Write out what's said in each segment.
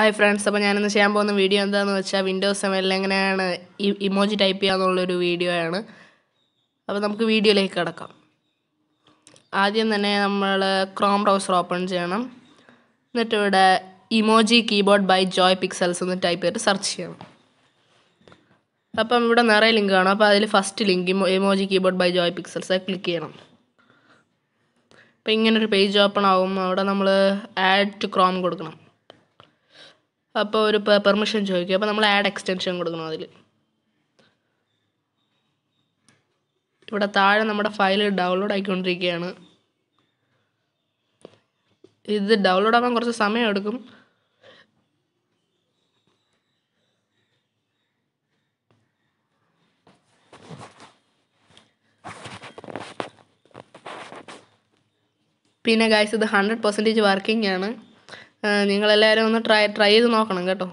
hi friends അപ്പോൾ ഞാനിന്ന് ചെയ്യാൻ പോകുന്ന വീഡിയോ എന്താണെന്ന് വെച്ചാൽ വിൻഡോസ് സെവനിൽ എങ്ങനെയാണ് ഇമോജി ടൈപ്പ് എന്നുള്ളൊരു വീഡിയോ ആണ് അപ്പോൾ നമുക്ക് വീഡിയോയിലേക്ക് കിടക്കാം ആദ്യം തന്നെ നമ്മൾ ക്രോം ബ്രൗസർ ഓപ്പൺ ചെയ്യണം എന്നിട്ട് ഇവിടെ emoji keyboard by Joy Pixels എന്ന് ടൈപ്പ് ചെയ്തിട്ട് സെർച്ച് ചെയ്യണം അപ്പം ഇവിടെ നിറയെ ലിങ്ക് കാണും അപ്പോൾ അതിൽ first link emoji keyboard by Joy Pixels click ചെയ്യണം അപ്പോൾ ഇങ്ങനൊരു പേജ് ഓപ്പൺ ആകും അവിടെ നമ്മൾ ആഡ് ടു ക്രോം കൊടുക്കണം അപ്പോൾ ഒരു പെർമിഷൻ ചോദിക്കും അപ്പോൾ നമ്മൾ ആഡ് എക്സ്റ്റൻഷൻ കൊടുക്കണം അതിൽ ഇവിടെ താഴെ നമ്മുടെ ഫയൽ ഡൗൺലോഡ് ആയിക്കൊണ്ടിരിക്കുകയാണ് ഇത് ഡൗൺലോഡ് ആകാൻ കുറച്ച് സമയം എടുക്കും പിന്നെ ഗായ്സ് ഇത് ഹൺഡ്രഡ് പെർസെൻറ്റേജ് വർക്കിംഗ് ആണ് നിങ്ങളെല്ലാവരും ഒന്ന് ട്രൈ ട്രൈ ചെയ്ത് നോക്കണം കേട്ടോ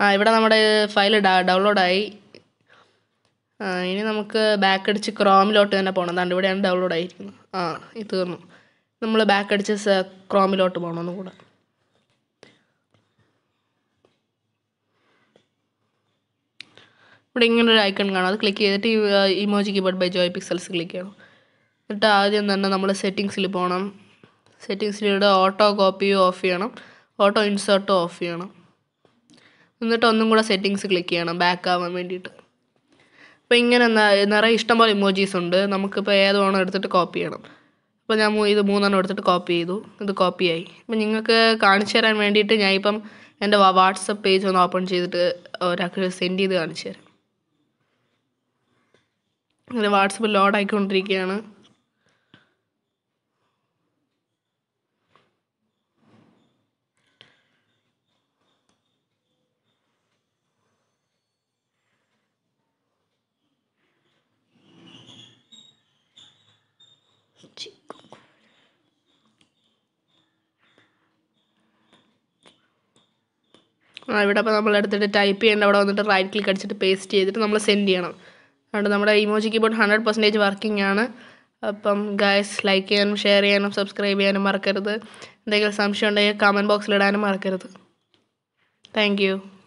ആ ഇവിടെ നമ്മുടെ ഫയൽ ഡൗൺലോഡായി ഇനി നമുക്ക് ബാക്ക് അടിച്ച് ക്രോമിലോട്ട് തന്നെ പോകണം അതാണ്ട് ഇവിടെയാണ് ഡൗൺലോഡ് ആയിരിക്കുന്നത് ആ ഇത് തീർന്നു നമ്മൾ ബാക്ക് അടിച്ച് ക്രോമിലോട്ട് പോകണം ഒന്നുകൂടെ ഇവിടെ ഇങ്ങനെ ഒരു ഐക്കൺ കാണാം അത് ക്ലിക്ക് ചെയ്തിട്ട് emoji keyboard by Joy Pixels click ചെയ്യണം എന്നിട്ട് ആദ്യം തന്നെ നമ്മൾ സെറ്റിങ്സിൽ പോകണം സെറ്റിങ്സിലൂടെ ഓട്ടോ കോപ്പി ഓഫ് ചെയ്യണം ഓട്ടോ ഇൻസേർട്ട് ഓഫ് ചെയ്യണം എന്നിട്ട് ഒന്നും കൂടെ സെറ്റിങ്സ് ക്ലിക്ക് ചെയ്യണം ബാക്ക് ആവാൻ വേണ്ടിയിട്ട് അപ്പോൾ ഇങ്ങനെ നിറയെ ഇഷ്ടംപോലെ ഇമോജീസ് ഉണ്ട് നമുക്കിപ്പോൾ ഏത് വേണം എടുത്തിട്ട് കോപ്പി ചെയ്യണം അപ്പോൾ ഞാൻ ഇത് മൂന്നെണ്ണം എടുത്തിട്ട് കോപ്പി ചെയ്തു ഇത് കോപ്പി ആയി അപ്പം നിങ്ങൾക്ക് കാണിച്ചു തരാൻ വേണ്ടിയിട്ട് ഞാൻ ഇപ്പം എൻ്റെ വാട്സപ്പ് പേജ് ഒന്ന് ഓപ്പൺ ചെയ്തിട്ട് ഒരാൾക്ക് സെൻഡ് ചെയ്ത് കാണിച്ചു തരാം അങ്ങനെ വാട്സപ്പ് ലോഡ് ആയിക്കൊണ്ടിരിക്കുകയാണ് ആ ഇവിടെ അപ്പോൾ നമ്മൾ എടുത്തിട്ട് ടൈപ്പ് ചെയ്യേണ്ട അവിടെ വന്നിട്ട് റൈറ്റ് ക്ലിക്ക് അടിച്ചിട്ട് പേസ്റ്റ് ചെയ്തിട്ട് നമ്മൾ സെൻഡ് ചെയ്യണം അതുകൊണ്ട് നമ്മുടെ emoji keyboard hundred percentage working ആണ് അപ്പം ഗായ്സ് ലൈക്ക് ചെയ്യാനും ഷെയർ ചെയ്യാനും സബ്സ്ക്രൈബ് ചെയ്യാനും മറക്കരുത് എന്തെങ്കിലും സംശയം ഉണ്ടെങ്കിൽ കമൻറ്റ് ബോക്സിലിടാനും മറക്കരുത് താങ്ക്